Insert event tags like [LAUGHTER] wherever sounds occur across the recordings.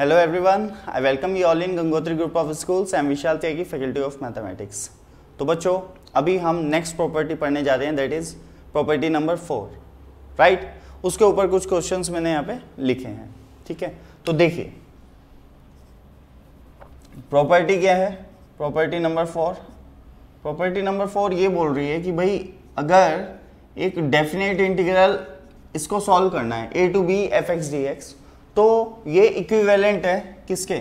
Hello everyone I welcome you all in Gangotri group of schools am Vishal Vishal Tyagi, faculty of Mathematics. तो बच्चों अभी हम next property पढ़ने जा रहे हैं that is property number four right उसके ऊपर कुछ क्वेश्चंस मैंने यहाँ पे लिखे हैं ठीक है तो देखिए प्रॉपर्टी क्या है property number four property number four ये बोल रही है कि भाई अगर एक डेफिनेट इंटीग्रल इसको सॉल्व करना है A to B F X D x तो ये इक्विवेलेंट है किसके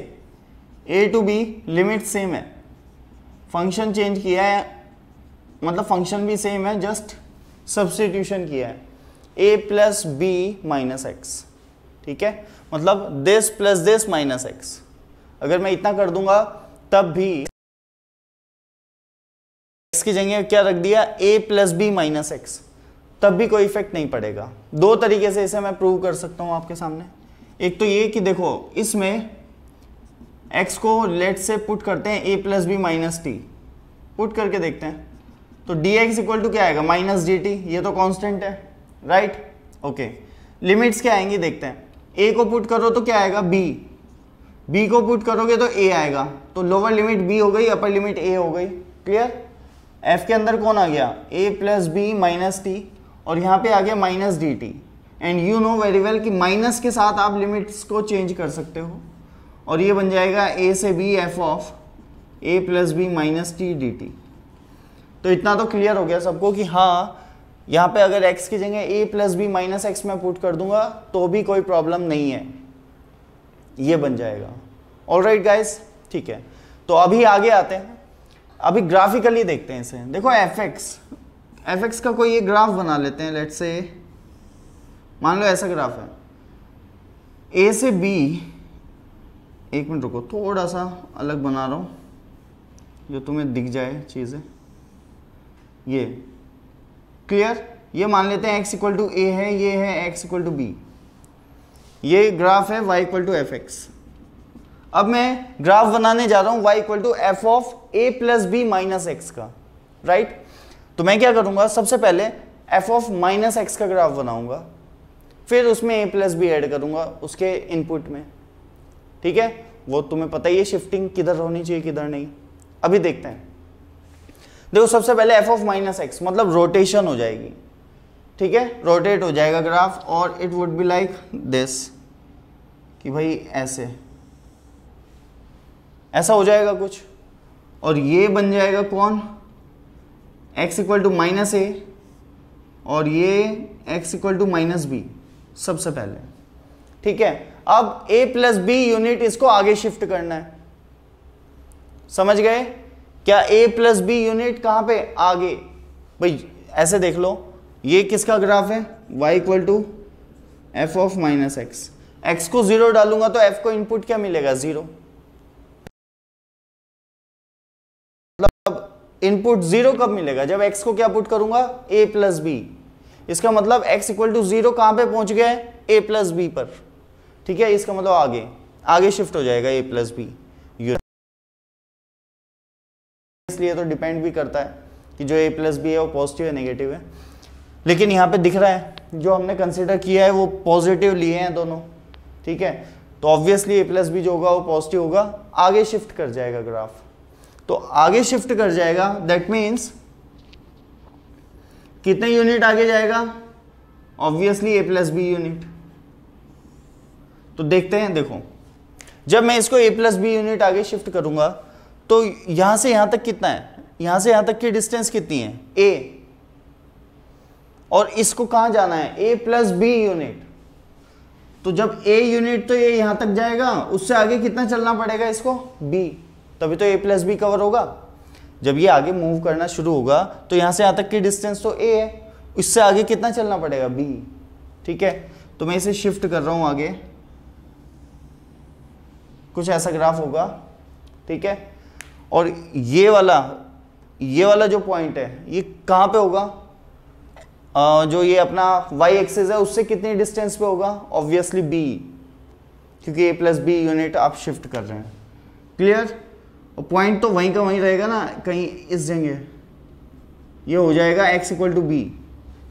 A to B limit same है फंक्शन चेंज किया है मतलब फंक्शन भी सेम है जस्ट सब्सटीट्यूशन किया है A plus B minus X ठीक है मतलब this plus this minus X अगर मैं इतना कर दूंगा तब भी एक्स की जगह क्या रख दिया A plus B minus X तब भी कोई इफेक्ट नहीं पड़ेगा दो तरीके से इसे मैं प्रूव कर सकता हूं आपके सामने एक तो ये कि देखो इसमें x को लेट से पुट करते हैं a plus B minus T put करके देखते हैं तो डी एक्स इक्वल टू क्या आएगा माइनस डी टी ये तो कांस्टेंट है राइट ओके लिमिट्स क्या आएंगी देखते हैं ए को पुट करो तो क्या आएगा बी बी को पुट करोगे तो ए आएगा तो लोअर लिमिट बी हो गई अपर लिमिट ए हो गई क्लियर एफ के अंदर कौन आ गया A plus B minus T और यहाँ पे आ गया minus D T and you know very well कि माइनस के साथ आप लिमिट्स को चेंज कर सकते हो और ये बन जाएगा ए से B F of A plus B minus T D T तो इतना तो क्लियर हो गया सबको कि हाँ यहाँ पे अगर x की जगह a plus B minus X में पुट कर दूंगा तो भी कोई प्रॉब्लम नहीं है ये बन जाएगा ऑल राइट गाइस ठीक है तो अभी आगे आते हैं अभी ग्राफिकली देखते हैं इसे देखो एफ एक्स एफ एक्स का कोई ये ग्राफ बना लेते हैं लेट्स से मान लो ऐसा ग्राफ है ए से बी एक मिनट रुको थोड़ा सा अलग बना रहा हूँ जो तुम्हें दिख जाए चीज़ें ये क्लियर ये मान लेते हैं एक्स इक्वल टू ए है ये है एक्स इक्वल टू बी ये ग्राफ है y equal to f x अब मैं ग्राफ बनाने जा रहा हूँ y equal to f of A plus B minus x का राइट तो मैं क्या करूँगा सबसे पहले एफ ऑफ माइनस एक्स का ग्राफ बनाऊंगा फिर उसमें ए प्लस भी ऐड करूंगा उसके इनपुट में ठीक है वो तुम्हें पता ही है शिफ्टिंग किधर होनी चाहिए किधर नहीं अभी देखते हैं देखो सबसे पहले एफ ऑफ माइनस एक्स मतलब रोटेशन हो जाएगी ठीक है रोटेट हो जाएगा ग्राफ और it would be like this कि भाई ऐसे ऐसा हो जाएगा कुछ और ये बन जाएगा कौन x equal to minus a और ये x equal to minus b सबसे पहले ठीक है अब a प्लस बी यूनिट इसको आगे शिफ्ट करना है समझ गए क्या a प्लस बी यूनिट कहां पे आगे भाई ऐसे देख लो ये किसका ग्राफ है y equal to f of minus x x को जीरो डालूंगा तो f को इनपुट क्या मिलेगा जीरो मतलब इनपुट जीरो कब मिलेगा जब x को क्या पुट करूंगा a प्लस बी इसका मतलब x इक्वल टू जीरो कहाँ पर पहुँच गया है ए प्लस बी पर ठीक है इसका मतलब आगे आगे शिफ्ट हो जाएगा ए प्लस बी इसलिए तो डिपेंड भी करता है कि जो ए प्लस बी है वो पॉजिटिव है नेगेटिव है लेकिन यहाँ पे दिख रहा है जो हमने कंसिडर किया है वो पॉजिटिव लिए हैं दोनों ठीक है तो ऑब्वियसली ए प्लस बी जो होगा वो पॉजिटिव होगा आगे शिफ्ट कर जाएगा ग्राफ तो आगे शिफ्ट कर जाएगा दैट मीन्स कितने यूनिट आगे जाएगा obviously a plus b unit तो देखते हैं देखो जब मैं इसको ए प्लस बी यूनिट आगे शिफ्ट करूंगा तो यहां से यहां तक कितना है यहां से यहां तक की डिस्टेंस कितनी है ए और इसको कहां जाना है ए प्लस बी यूनिट तो जब ए यूनिट तो ये यहां तक जाएगा उससे आगे कितना चलना पड़ेगा इसको बी तभी तो ए प्लस बी कवर होगा जब ये आगे मूव करना शुरू होगा तो यहाँ से यहाँ तक की डिस्टेंस तो ए है इससे आगे कितना चलना पड़ेगा बी ठीक है तो मैं इसे शिफ्ट कर रहा हूँ आगे कुछ ऐसा ग्राफ होगा ठीक है और ये वाला ये वाला जो पॉइंट है ये कहाँ पे होगा आ, जो ये अपना वाई एक्सेस है उससे कितनी डिस्टेंस पे होगा ऑब्वियसली बी क्योंकि ए प्लस बी यूनिट आप शिफ्ट कर रहे हैं क्लियर और पॉइंट तो वहीं का वहीं रहेगा ना कहीं इस जगह ये हो जाएगा एक्स इक्वल टू बी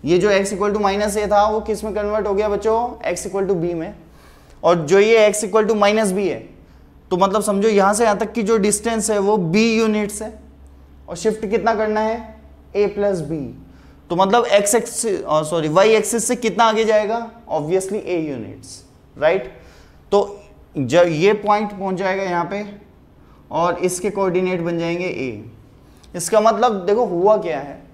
ये जो x equal to minus a था वो किस में कन्वर्ट हो गया बच्चों एक्स इक्वल टू बी में और जो ये x equal to minus b है तो मतलब समझो यहाँ से यहाँ तक की जो डिस्टेंस है वो बी यूनिट्स है और शिफ्ट कितना करना है ए प्लस बी तो मतलब x x sorry y axis से कितना आगे जाएगा ऑब्वियसली ए यूनिट्स राइट तो जब ये पॉइंट पहुंच जाएगा यहाँ पे और इसके कोऑर्डिनेट बन जाएंगे ए इसका मतलब देखो हुआ क्या है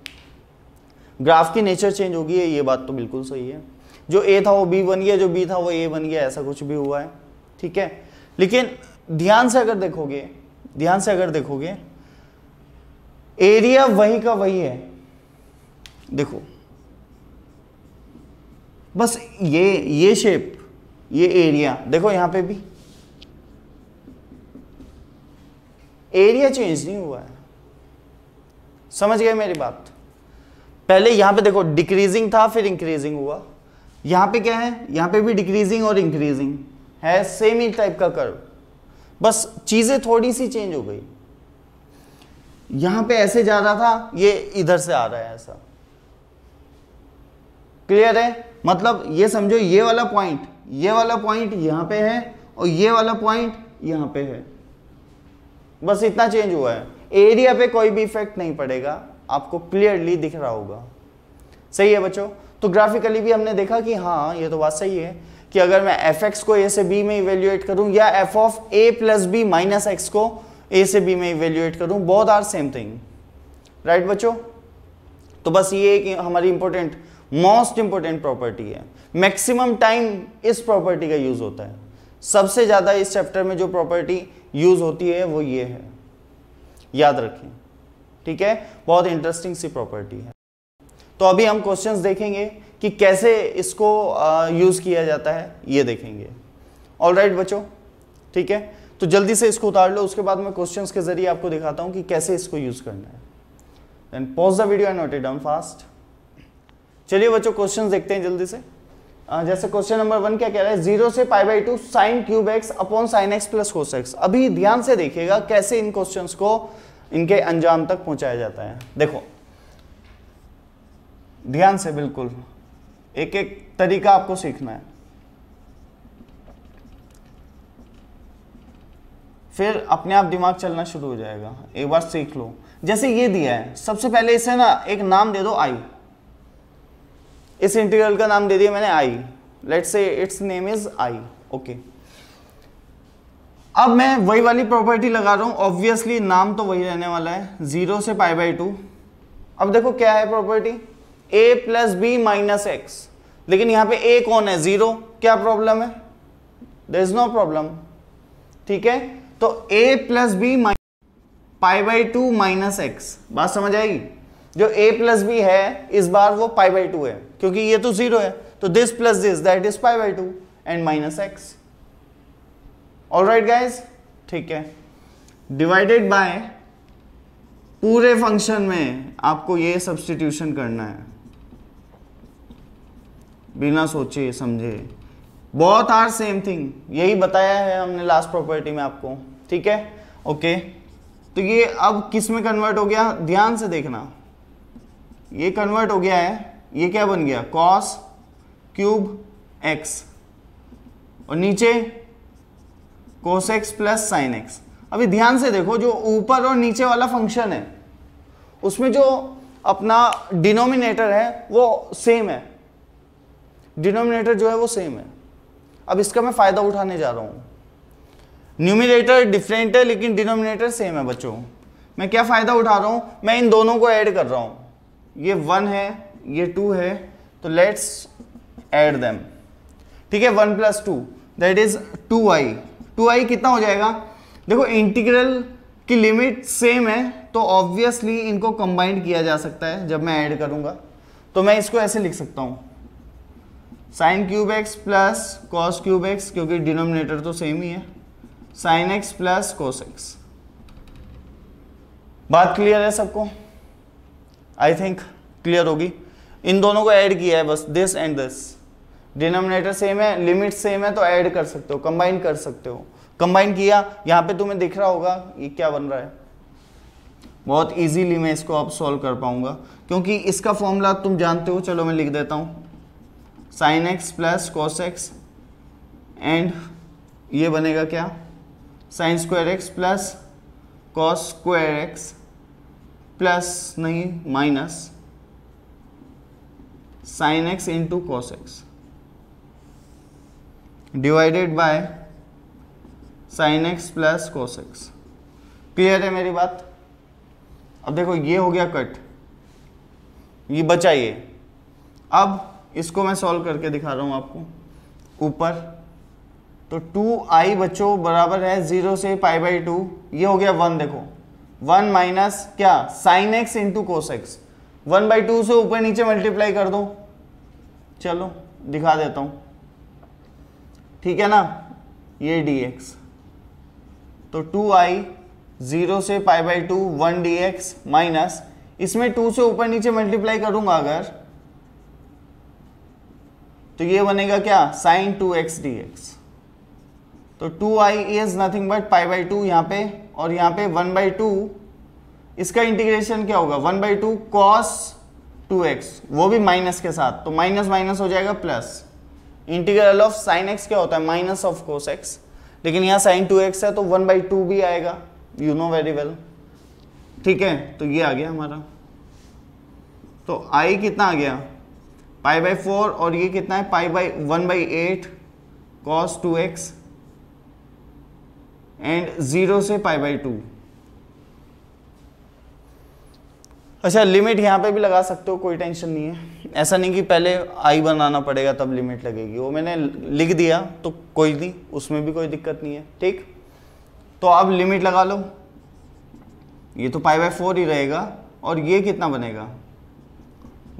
ग्राफ की नेचर चेंज होगी ये बात तो बिल्कुल सही है जो ए था वो बी बन गया जो बी था वो ए बन गया ऐसा कुछ भी हुआ है ठीक है लेकिन ध्यान से अगर देखोगे ध्यान से अगर देखोगे एरिया वही का वही है देखो बस ये ये शेप ये एरिया देखो यहां पे भी एरिया चेंज नहीं हुआ है समझ गए मेरी बात पहले यहां पे देखो डिक्रीजिंग था फिर इंक्रीजिंग हुआ यहां पे क्या है यहां पे भी डिक्रीजिंग और इंक्रीजिंग है सेम ही टाइप का कर्व बस चीज़ें थोड़ी सी चेंज हो गई यहां पे ऐसे जा रहा था ये इधर से आ रहा है ऐसा क्लियर है मतलब ये समझो ये वाला पॉइंट ये वाला पॉइंट यहां पे है और ये वाला पॉइंट यहां पे है बस इतना चेंज हुआ है एरिया पे कोई भी इफेक्ट नहीं पड़ेगा आपको क्लियरली दिख रहा होगा सही है बच्चों तो ग्राफिकली भी हमने देखा कि हाँ ये तो बात सही है कि अगर मैं एफ एक्स को ए से बी में इवेल्युएट करूं या f of A plus B minus x को ए से बी में इवेल्युएट करूं both are same thing right बच्चों तो बस ये एक हमारी इंपॉर्टेंट मोस्ट इंपॉर्टेंट प्रॉपर्टी है मैक्सिमम टाइम इस प्रॉपर्टी का यूज होता है सबसे ज़्यादा इस चैप्टर में जो प्रॉपर्टी यूज़ होती है वो ये है याद रखें ठीक है बहुत इंटरेस्टिंग सी प्रॉपर्टी है तो अभी हम क्वेश्चंस देखेंगे कि कैसे इसको यूज़ किया जाता है ये देखेंगे ऑल राइट right, बच्चों ठीक है तो जल्दी से इसको उतार लो उसके बाद मैं क्वेश्चंस के जरिए आपको दिखाता हूं कि कैसे इसको यूज़ करना है and pause the video and note it down fast चलिए बच्चों क्वेश्चंस देखते हैं जल्दी से जैसे क्वेश्चन नंबर वन क्या कह रहा है जीरो से pi by two sine cube x upon sine x plus cos x अभी ध्यान से देखिएगा कैसे इन क्वेश्चन को इनके अंजाम तक पहुंचाया जाता है देखो ध्यान से बिल्कुल एक एक तरीका आपको सीखना है फिर अपने आप दिमाग चलना शुरू हो जाएगा एक बार सीख लो जैसे ये दिया है सबसे पहले इसे ना एक नाम दे दो आई इस इंटीग्रल का नाम दे दिया मैंने I let say its name is I okay अब मैं वही वाली प्रॉपर्टी लगा रहा हूं ऑब्वियसली नाम तो वही रहने वाला है जीरो से पाई बाई टू अब देखो क्या है property a plus B minus x लेकिन यहां पे ए कौन है जीरो क्या प्रॉब्लम है देर इज नो प्रॉब्लम ठीक है तो a plus B minus pi by two minus x बात समझ आएगी जो a प्लस बी है इस बार वो पाई बाई टू है क्योंकि ये तो जीरो है तो this plus this that is pi by two and minus x all right guys ठीक है डिवाइडेड बाय पूरे फंक्शन में आपको ये सब्सटीट्यूशन करना है बिना सोचे समझे बहुत आर सेम थिंग यही बताया है हमने लास्ट प्रॉपर्टी में आपको ठीक है ओके okay. तो ये अब किस में कन्वर्ट हो गया ध्यान से देखना ये कन्वर्ट हो गया है ये क्या बन गया कॉस क्यूब एक्स और नीचे cos x plus sine x अभी ध्यान से देखो जो ऊपर और नीचे वाला फंक्शन है उसमें जो अपना डिनोमिनेटर है वो सेम है डिनोमिनेटर जो है वो सेम है अब इसका मैं फ़ायदा उठाने जा रहा हूँ न्यूमिनेटर डिफरेंट है लेकिन डिनोमिनेटर सेम है बच्चों मैं क्या फ़ायदा उठा रहा हूँ मैं इन दोनों को ऐड कर रहा हूँ ये वन है ये टू है तो लेट्स एड दम ठीक है one plus two that is two I two I कितना हो जाएगा देखो इंटीग्रल की लिमिट सेम है तो ऑब्वियसली इनको कंबाइंड किया जा सकता है जब मैं ऐड करूंगा तो मैं इसको ऐसे लिख सकता हूँ sine cube x plus cos cube x क्योंकि डिनोमिनेटर तो सेम ही है sine x plus cos x बात क्लियर है सबको आई थिंक क्लियर होगी इन दोनों को ऐड किया है बस this and this denominator same है लिमिट सेम है तो ऐड कर सकते हो कंबाइन कर सकते हो कंबाइन किया यहाँ पे तुम्हें दिख रहा होगा ये क्या बन रहा है बहुत इजीली मैं इसको अब सॉल्व कर पाऊंगा क्योंकि इसका फॉर्मूला तुम जानते हो चलो मैं लिख देता हूँ sine x plus cos x and ये बनेगा क्या sine square x plus cos square x plus नहीं minus sine x into cos x divided by sine x plus cos x clear है मेरी बात अब देखो ये हो गया कट ये बचाइए अब इसको मैं सॉल्व करके दिखा रहा हूँ आपको ऊपर तो टू आई बच्चों बराबर है ज़ीरो से पाई बाई टू ये हो गया वन देखो वन माइनस क्या sine x into cos x one by two से ऊपर नीचे मल्टीप्लाई कर दो चलो दिखा देता हूं ठीक है ना ये डी एक्स तो टू आई ज़ीरो से pi by two one d x minus इसमें टू से ऊपर नीचे मल्टीप्लाई करूंगा अगर तो ये बनेगा क्या sine two x D x तो two I is nothing but pi by two यहाँ पे और यहाँ पे वन बाई टू इसका इंटीग्रेशन क्या होगा one by two cos two x वो भी माइनस के साथ तो माइनस माइनस हो जाएगा plus integral of sine x क्या होता है माइनस ऑफ कोस एक्स लेकिन यहाँ साइन टू एक्स है तो वन बाई टू भी आएगा यू नो वेरी वेल ठीक है तो ये आ गया हमारा तो आई कितना आ गया पाई बाई फोर और ये कितना है pi by one by eight cos two x and zero से पाई बाई टू अच्छा लिमिट यहाँ पे भी लगा सकते हो कोई टेंशन नहीं है ऐसा नहीं कि पहले आई बनाना पड़ेगा तब लिमिट लगेगी वो मैंने लिख दिया तो कोई नहीं उसमें भी कोई दिक्कत नहीं है ठीक तो अब लिमिट लगा लो ये तो पाई बाई फोर ही रहेगा और ये कितना बनेगा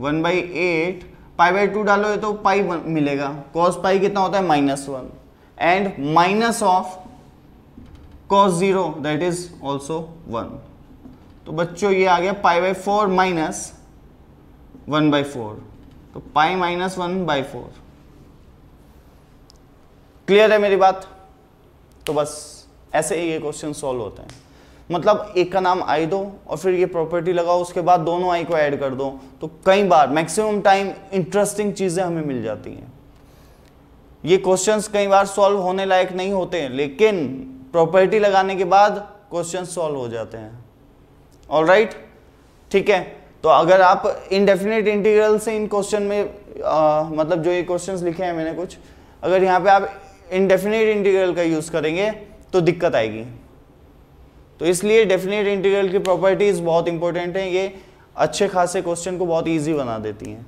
one by eight pi by two डालो ये तो पाई मिलेगा कॉस पाई कितना होता है minus one and minus of cos zero that is also one तो बच्चों ये आ गया pi by four minus one by four तो pi minus one by four clear है मेरी बात तो बस ऐसे ही ये क्वेश्चन सॉल्व होता है मतलब एक का नाम आई दो और फिर ये प्रॉपर्टी लगाओ उसके बाद दोनों आई को ऐड कर दो तो कई बार मैक्सिमम टाइम इंटरेस्टिंग चीज़ें हमें मिल जाती हैं ये क्वेश्चंस कई बार सॉल्व होने लायक नहीं होते लेकिन प्रॉपर्टी लगाने के बाद क्वेश्चन सॉल्व हो जाते हैं ऑल राइट ठीक है तो अगर आप इनडेफिनेट इंटीग्रल से इन क्वेश्चन में आ, मतलब जो ये क्वेश्चंस लिखे हैं मैंने कुछ अगर यहाँ पे आप इनडेफिनेट इंटीग्रल का यूज़ करेंगे तो दिक्कत आएगी तो इसलिए डेफिनेट इंटीग्रल की प्रॉपर्टीज़ बहुत इंपॉर्टेंट हैं ये अच्छे खासे क्वेश्चन को बहुत ईजी बना देती हैं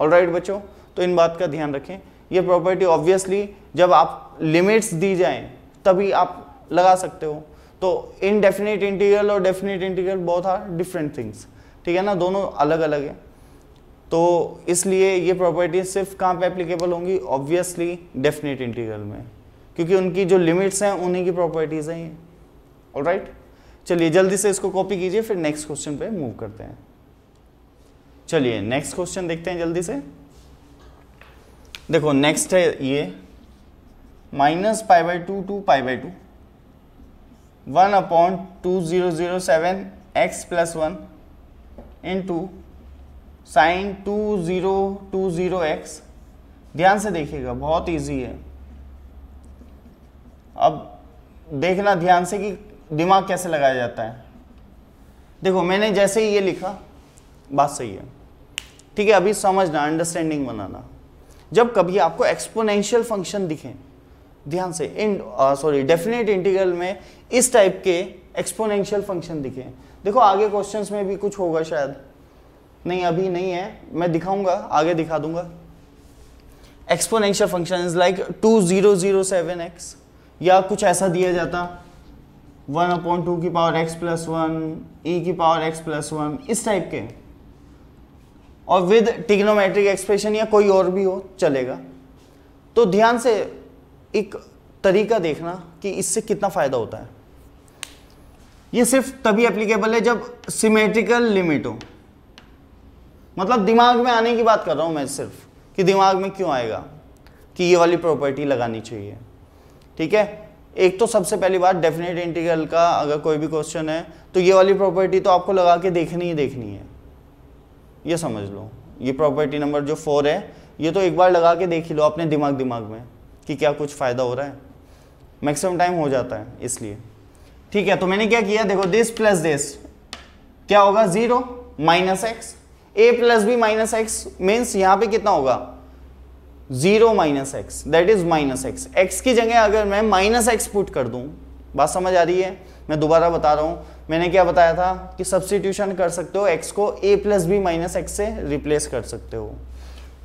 ऑल राइट बच्चों तो इन बात का ध्यान रखें ये प्रॉपर्टी ऑब्वियसली जब आप लिमिट्स दी जाएँ तभी आप लगा सकते हो तो इनडेफिनेट इंटीग्रल और डेफिनेट इंटीग्रल बहुत आर डिफरेंट थिंग्स ठीक है ना दोनों अलग अलग है तो इसलिए ये प्रॉपर्टीज सिर्फ कहाँ पे एप्लीकेबल होंगी ऑब्वियसली डेफिनेट इंटीग्रल में क्योंकि उनकी जो लिमिट्स हैं उन्हीं की प्रॉपर्टीज़ हैं ये ऑल राइट चलिए जल्दी से इसको कॉपी कीजिए फिर नेक्स्ट क्वेश्चन पे मूव करते हैं चलिए नेक्स्ट क्वेश्चन देखते हैं जल्दी से देखो नेक्स्ट है ये minus pi by two to pi by two one upon two zero zero seven x plus one into sine two zero two zero x ध्यान से देखिएगा बहुत इजी है अब देखना ध्यान से कि दिमाग कैसे लगाया जाता है देखो मैंने जैसे ही ये लिखा बात सही है ठीक है अभी समझना अंडरस्टैंडिंग बनाना जब कभी आपको एक्सपोनेंशियल फंक्शन दिखें ध्यान से इन सॉरी डेफिनेट इंटीग्रल में इस टाइप के एक्सपोनेंशियल फंक्शन दिखे देखो आगे क्वेश्चंस में भी कुछ होगा शायद नहीं अभी नहीं है मैं दिखाऊंगा आगे दिखा दूंगा exponential function is like two zero zero seven x या कुछ ऐसा दिया जाता वन अपॉइंट टू की power x plus one e की पावर एक्स प्लस वन इस टाइप के और विद टिग्नोमेट्रिक एक्सप्रेशन या कोई और भी हो चलेगा तो ध्यान से एक तरीका देखना कि इससे कितना फ़ायदा होता है ये सिर्फ तभी एप्लीकेबल है जब सिमेट्रिकल लिमिट हो मतलब दिमाग में आने की बात कर रहा हूं मैं सिर्फ कि दिमाग में क्यों आएगा कि ये वाली प्रॉपर्टी लगानी चाहिए ठीक है एक तो सबसे पहली बात डेफिनेट इंटीग्रल का अगर कोई भी क्वेश्चन है तो ये वाली प्रॉपर्टी तो आपको लगा के देखनी ही देखनी है ये समझ लो ये प्रॉपर्टी नंबर जो फोर है ये तो एक बार लगा के देख ही लो अपने दिमाग दिमाग में कि क्या कुछ फ़ायदा हो रहा है मैक्सिमम टाइम हो जाता है इसलिए ठीक है तो मैंने क्या किया देखो दिस प्लस दिस क्या होगा zero minus x a plus B minus x means यहाँ पे कितना होगा zero minus x that is minus x x की जगह अगर मैं माइनस एक्स पुट कर दूँ बात समझ आ रही है मैं दोबारा बता रहा हूँ मैंने क्या बताया था कि सब्सटीट्यूशन कर सकते हो एक्स को a plus B minus x से रिप्लेस कर सकते हो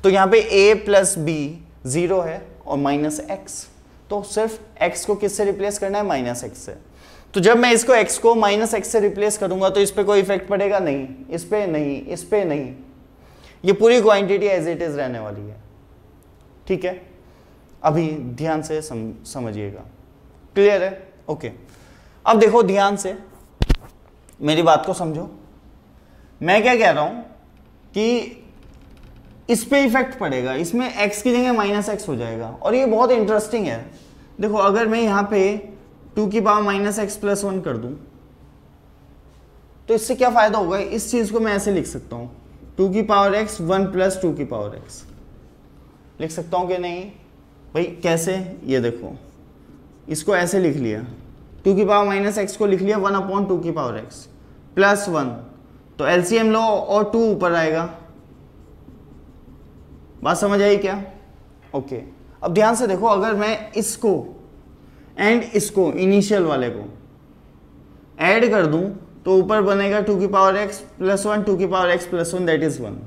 तो यहाँ पे ए प्लस बी ज़ीरो है और माइनस एक्स तो सिर्फ एक्स को किससे रिप्लेस करना है माइनस एक्स से तो जब मैं इसको एक्स को माइनस एक्स से रिप्लेस करूंगा तो इस पर कोई इफेक्ट पड़ेगा नहीं इस पर नहीं इस पर नहीं ये पूरी क्वांटिटी एज इट इज़ रहने वाली है ठीक है अभी ध्यान से सम, समझिएगा क्लियर है ओके अब देखो ध्यान से मेरी बात को समझो मैं क्या कह रहा हूं कि इस पर इफेक्ट पड़ेगा इसमें एक्स की जगह माइनस एक्स हो जाएगा और ये बहुत इंटरेस्टिंग है देखो अगर मैं यहाँ पे टू की power minus x plus one कर दूँ तो इससे क्या फ़ायदा होगा इस चीज़ को मैं ऐसे लिख सकता हूँ टू की power x one plus two की पावर एक्स लिख सकता हूँ कि नहीं भाई कैसे ये देखो इसको ऐसे लिख लिया टू की पावर माइनस एक्स को लिख लिया वन अपॉन टू की पावर एक्स प्लस वन तो एल सी एम लो और टू ऊपर आएगा बात समझ आई क्या ओके अब ध्यान से देखो अगर मैं इसको एंड इसको इनिशियल वाले को ऐड कर दूं तो ऊपर बनेगा टू की power x plus one two की power x plus one that is one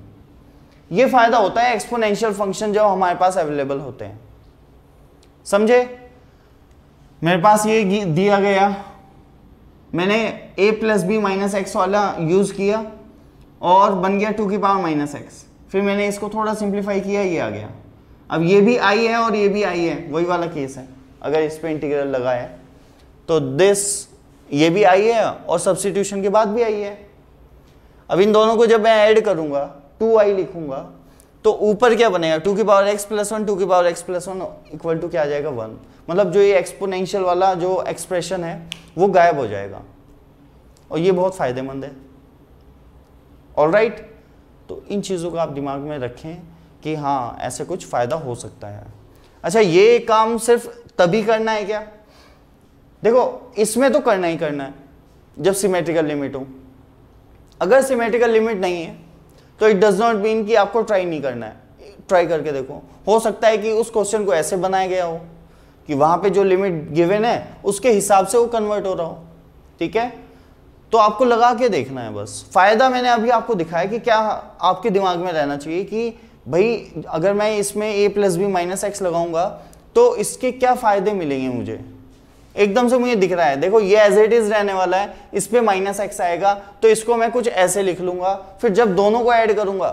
ये फायदा होता है एक्सपोनेंशियल फंक्शन जब हमारे पास अवेलेबल होते हैं समझे मेरे पास ये दिया गया मैंने a plus B minus x वाला यूज़ किया और बन गया टू की पावर माइनस एक्स फिर मैंने इसको थोड़ा सिंप्लीफाई किया ये आ गया अब ये भी आई है और ये भी आई है वही वाला केस है अगर इस पर इंटीग्रल लगाए तो दिस ये भी आई है और सब्सटीट्यूशन के बाद भी आई है अब इन दोनों को जब मैं ऐड करूंगा टू आई लिखूंगा तो ऊपर क्या बनेगा टू की power x plus one two की power x plus one equal to क्या आ जाएगा वन मतलब जो ये एक्सपोनेंशियल वाला जो एक्सप्रेशन है वो गायब हो जाएगा और ये बहुत फ़ायदेमंद है ऑल राइट right? तो इन चीज़ों का आप दिमाग में रखें कि हाँ ऐसे कुछ फ़ायदा हो सकता है अच्छा ये काम सिर्फ तभी करना है क्या देखो इसमें तो करना ही करना है जब सिमेट्रिकल लिमिट हो अगर सिमेट्रिकल लिमिट नहीं है तो इट डज़ नॉट मीन कि आपको ट्राई नहीं करना है ट्राई करके देखो हो सकता है कि उस क्वेश्चन को ऐसे बनाया गया हो कि वहां पे जो लिमिट गिवन है उसके हिसाब से वो कन्वर्ट हो रहा हो ठीक है तो आपको लगा के देखना है बस फ़ायदा मैंने अभी आपको दिखाया कि क्या आपके दिमाग में रहना चाहिए कि भाई अगर मैं इसमें a plus B minus x लगाऊंगा तो इसके क्या फ़ायदे मिलेंगे मुझे एकदम से मुझे दिख रहा है देखो ये एज इट इज़ रहने वाला है इस पर माइनस एक्स आएगा तो इसको मैं कुछ ऐसे लिख लूंगा फिर जब दोनों को ऐड करूंगा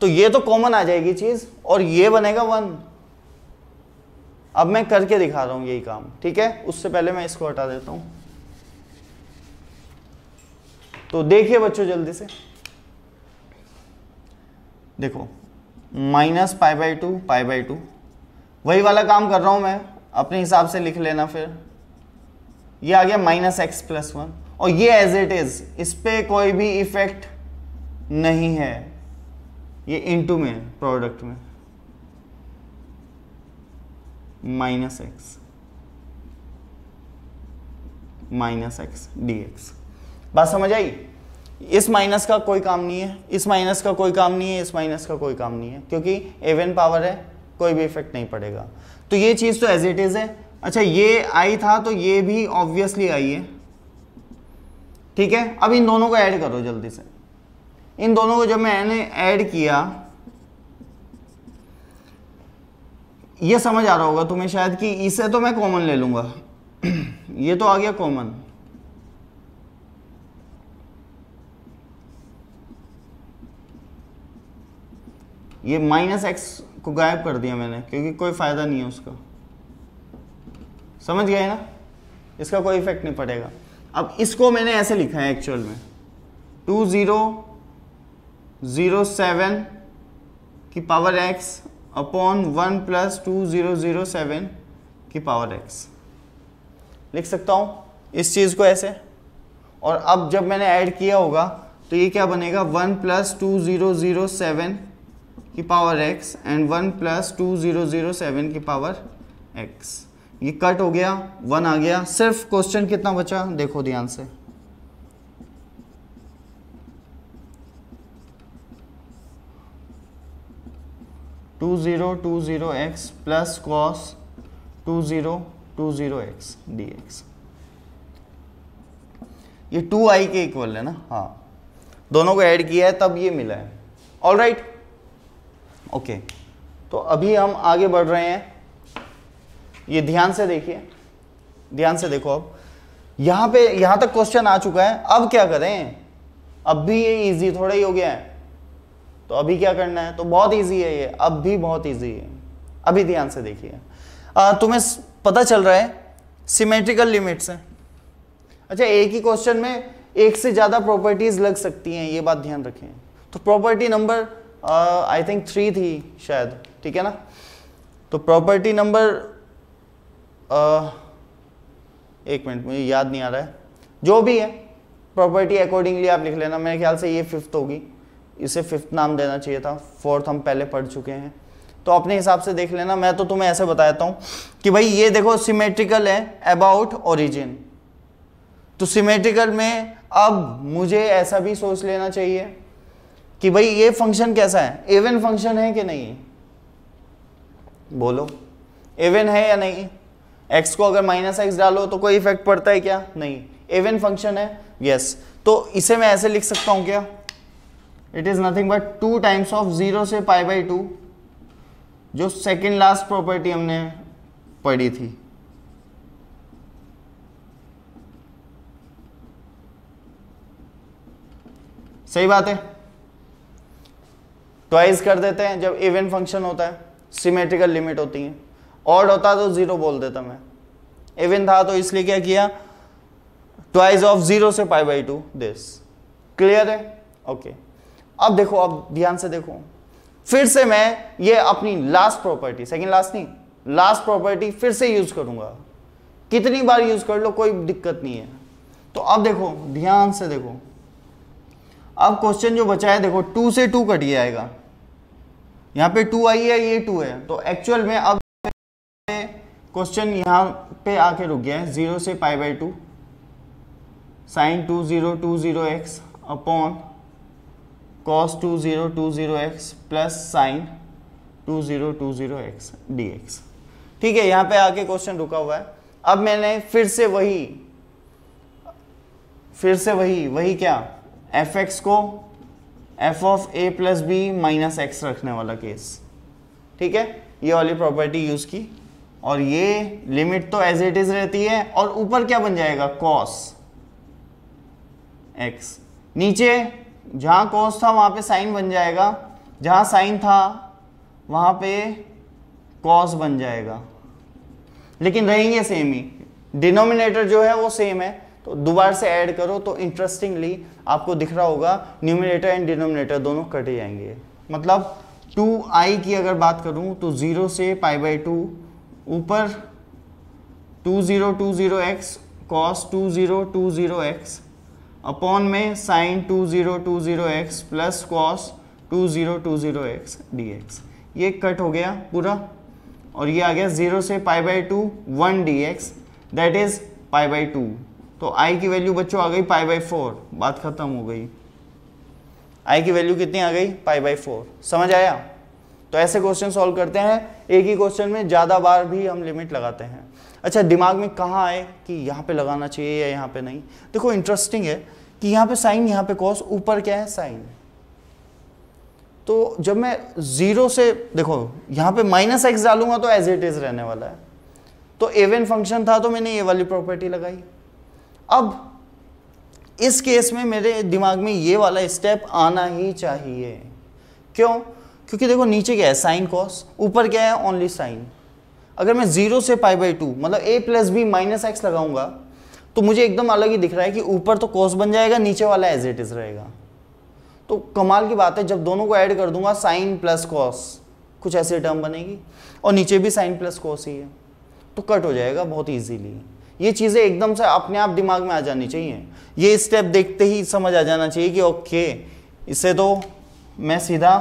तो ये तो कॉमन आ जाएगी चीज़ और ये बनेगा वन अब मैं करके दिखा रहा हूँ यही काम ठीक है उससे पहले मैं इसको हटा देता हूँ तो देखिए बच्चों जल्दी से देखो minus pi by two pi by two वही वाला काम कर रहा हूं मैं अपने हिसाब से लिख लेना फिर ये आ गया माइनस एक्स प्लस वन और ये एज इट इज़ इस पर कोई भी इफेक्ट नहीं है ये इनटू में प्रोडक्ट में minus x minus x D x बात समझ आई इस माइनस का कोई काम नहीं है इस माइनस का कोई काम नहीं है इस माइनस का कोई काम नहीं है क्योंकि एवन पावर है कोई भी इफेक्ट नहीं पड़ेगा तो ये चीज़ तो एज इट इज़ है अच्छा ये आई था तो ये भी ऑब्वियसली आई है ठीक है अब इन दोनों को ऐड करो जल्दी से इन दोनों को जब मैंने ऐड किया ये समझ आ रहा होगा तुम्हें शायद कि इसे तो मैं कॉमन ले लूंगा [CLEARS THROAT] ये तो आ गया कॉमन ये माइनस एक्स को गायब कर दिया मैंने क्योंकि कोई फ़ायदा नहीं है उसका समझ गए ना इसका कोई इफेक्ट नहीं पड़ेगा अब इसको मैंने ऐसे लिखा है एक्चुअल में टू ज़ीरो ज़ीरो सेवन की power x upon one plus two zero zero seven की पावर एक्स लिख सकता हूँ इस चीज़ को ऐसे और अब जब मैंने ऐड किया होगा तो ये क्या बनेगा one plus two zero zero seven की power x and one plus two zero zero seven की पावर x ये कट हो गया वन आ गया सिर्फ क्वेश्चन कितना बचा देखो ध्यान से two zero two zero x plus cos two zero two zero x D x ये टू आई के इक्वल है ना हाँ दोनों को ऐड किया है तब ये मिला है ऑल राइट right. ओके तो अभी हम आगे बढ़ रहे हैं ये ध्यान से देखिए ध्यान से देखो अब यहां पे यहां तक क्वेश्चन आ चुका है अब क्या करें अब भी ये इजी थोड़ा ही हो गया है तो अभी क्या करना है तो बहुत इजी है ये अब भी बहुत इजी है अभी ध्यान से देखिए तुम्हें पता चल रहा है सिमेट्रिकल लिमिट्स हैं अच्छा एक ही क्वेश्चन में एक से ज़्यादा प्रॉपर्टीज लग सकती हैं ये बात ध्यान रखें तो property number I think three थी शायद ठीक है ना तो प्रॉपर्टी नंबर uh, एक मिनट मुझे याद नहीं आ रहा है जो भी है प्रॉपर्टी अकॉर्डिंगली आप लिख लेना मेरे ख्याल से ये फिफ्थ होगी इसे फिफ्थ नाम देना चाहिए था फोर्थ हम पहले पढ़ चुके हैं तो अपने हिसाब से देख लेना मैं तो तुम्हें ऐसे बताता हूँ कि भाई ये देखो सिमेट्रिकल है अबाउट ओरिजिन तो सिमेट्रिकल में अब मुझे ऐसा भी सोच लेना चाहिए कि भाई ये फंक्शन कैसा है एवन फंक्शन है कि नहीं बोलो एवन है या नहीं एक्स को अगर माइनस एक्स डालो तो कोई इफेक्ट पड़ता है क्या नहीं एवन फंक्शन है यस yes. तो इसे मैं ऐसे लिख सकता हूं क्या it is nothing but two times of zero से पाई बाई टू जो सेकेंड लास्ट प्रॉपर्टी हमने पढ़ी थी सही बात है ट्वाइस कर देते हैं जब इवन फंक्शन होता है सिमेट्रिकल लिमिट होती है ऑड होता तो ज़ीरो बोल देता मैं इवन था तो इसलिए क्या किया ट्वाइस ऑफ ज़ीरो से pi by two this clear है ओके अब देखो अब ध्यान से देखो फिर से मैं ये अपनी लास्ट प्रॉपर्टी सेकेंड लास्ट नहीं लास्ट प्रॉपर्टी फिर से यूज़ करूंगा कितनी बार यूज़ कर लो कोई दिक्कत नहीं है तो अब देखो ध्यान से देखो अब क्वेश्चन जो बचा है देखो टू से टू कट आएगा यहाँ पे टू आई है ये टू है तो एक्चुअल में अब क्वेश्चन यहाँ पे आके रुक गया है जीरो से pi by two sine two zero two zero x upon cos two zero two zero x plus sine two zero two zero x D x ठीक है यहाँ पे आके क्वेश्चन रुका हुआ है अब मैंने फिर से वही फिर से वही वही क्या एफ एक्स को f of A plus B minus x रखने वाला केस ठीक है ये वाली प्रॉपर्टी यूज की और ये लिमिट तो एज इट इज रहती है और ऊपर क्या बन जाएगा कॉस एक्स नीचे जहाँ कॉस था वहाँ पे साइन बन जाएगा जहाँ साइन था वहाँ पे कॉस बन जाएगा लेकिन रहेंगे सेम ही डिनोमिनेटर जो है वो सेम है तो दोबारा से ऐड करो तो इंटरेस्टिंगली आपको दिख रहा होगा न्यूमिनेटर एंड डिनोमिनेटर दोनों कट जाएंगे मतलब टू आई की अगर बात करूं तो ज़ीरो से पाई बाई टू ऊपर two zero two zero x cos two zero two zero x upon में sine two zero two zero x plus cos two zero two zero x D x ये cut हो गया पूरा और ये आ गया ज़ीरो से pi by two one d x that is pi by two तो आई की वैल्यू बच्चों आ गई पाई बाई फोर बात ख़त्म हो गई आई की वैल्यू कितनी आ गई पाई बाई फोर समझ आया तो ऐसे क्वेश्चन सॉल्व करते हैं एक ही क्वेश्चन में ज़्यादा बार भी हम लिमिट लगाते हैं अच्छा दिमाग में कहाँ आए कि यहाँ पे लगाना चाहिए या यहाँ पे नहीं देखो इंटरेस्टिंग है कि यहाँ पे साइन यहाँ पे कॉस ऊपर क्या है साइन तो जब मैं ज़ीरो से देखो यहाँ पे माइनस एक्स डालूंगा तो एज इट इज़ रहने वाला है तो एवन फंक्शन था तो मैंने ये वाली प्रॉपर्टी लगाई अब इस केस में मेरे दिमाग में ये वाला स्टेप आना ही चाहिए क्यों क्योंकि देखो नीचे क्या है साइन कॉस ऊपर क्या है ओनली साइन अगर मैं जीरो से पाई बाई टू मतलब a plus B minus x लगाऊंगा तो मुझे एकदम अलग ही दिख रहा है कि ऊपर तो कॉस बन जाएगा नीचे वाला एज इट इज रहेगा तो कमाल की बात है जब दोनों को ऐड कर दूंगा साइन प्लस कॉस कुछ ऐसी टर्म बनेगी और नीचे भी साइन प्लस कॉस ही है तो कट हो जाएगा बहुत ईजीली ये चीज़ें एकदम से अपने आप दिमाग में आ जानी चाहिए ये स्टेप देखते ही समझ आ जाना चाहिए कि ओके इसे तो मैं सीधा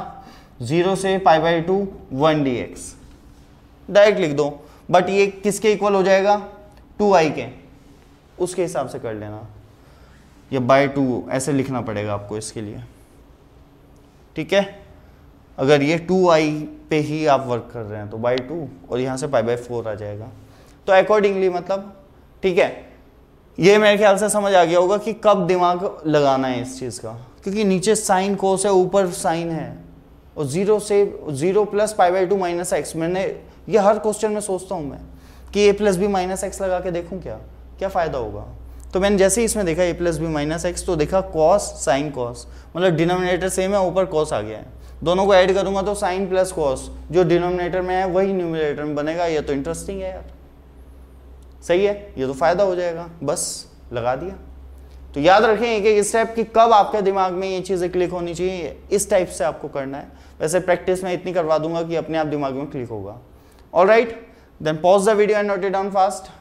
जीरो से pi by two one d x direct लिख दो बट ये किसके इक्वल हो जाएगा टू आई के उसके हिसाब से कर लेना ये बाय टू ऐसे लिखना पड़ेगा आपको इसके लिए ठीक है अगर ये टू आई पे ही आप वर्क कर रहे हैं तो बाई टू और यहाँ से पाई बाई फोर आ जाएगा तो अकॉर्डिंगली मतलब ठीक है ये मेरे ख्याल से समझ आ गया होगा कि कब दिमाग लगाना है इस चीज़ का क्योंकि नीचे साइन कोस है ऊपर साइन है और जीरो से zero plus pi by two minus x मैंने ये हर क्वेश्चन में सोचता हूँ मैं कि a plus B minus x लगा के देखूँ क्या क्या फ़ायदा होगा तो मैंने जैसे ही इसमें देखा a plus B minus x तो देखा कॉस साइन कॉस मतलब डिनोमिनेटर सेम है ऊपर कॉस आ गया है दोनों को ऐड करूंगा तो साइन प्लस कॉस जो डिनोमिनेटर में है वही न्यूमिनेटर में बनेगा यह तो इंटरेस्टिंग है यार सही है ये तो फ़ायदा हो जाएगा बस लगा दिया तो याद रखें एक एक स्टेप कि कब आपके दिमाग में ये चीज़ें क्लिक होनी चाहिए इस टाइप से आपको करना है वैसे प्रैक्टिस में इतनी करवा दूंगा कि अपने आप दिमाग में क्लिक होगा all right then pause the video and note it down fast